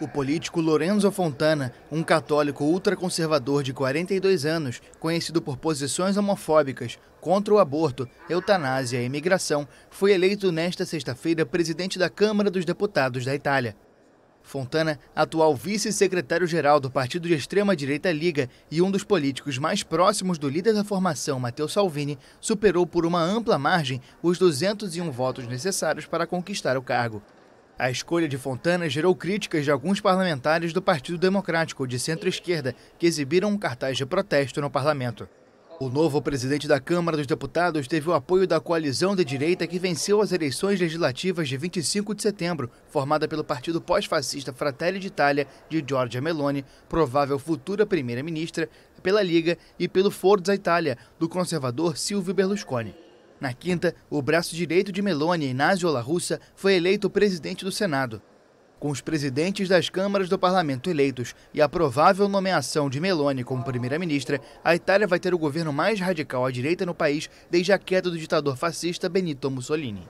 O político Lorenzo Fontana, um católico ultraconservador de 42 anos, conhecido por posições homofóbicas contra o aborto, eutanásia e imigração, foi eleito nesta sexta-feira presidente da Câmara dos Deputados da Itália. Fontana, atual vice-secretário-geral do partido de extrema-direita Liga e um dos políticos mais próximos do líder da formação, Matteo Salvini, superou por uma ampla margem os 201 votos necessários para conquistar o cargo. A escolha de Fontana gerou críticas de alguns parlamentares do Partido Democrático de centro-esquerda, que exibiram um cartaz de protesto no parlamento. O novo presidente da Câmara dos Deputados teve o apoio da coalizão de direita que venceu as eleições legislativas de 25 de setembro, formada pelo partido pós-fascista Fratelli d'Italia de Giorgia Meloni, provável futura primeira-ministra, pela Liga e pelo Forza Italia do conservador Silvio Berlusconi. Na quinta, o braço direito de Meloni, Inácio Olarrussa, foi eleito presidente do Senado. Com os presidentes das câmaras do parlamento eleitos e a provável nomeação de Meloni como primeira-ministra, a Itália vai ter o governo mais radical à direita no país desde a queda do ditador fascista Benito Mussolini.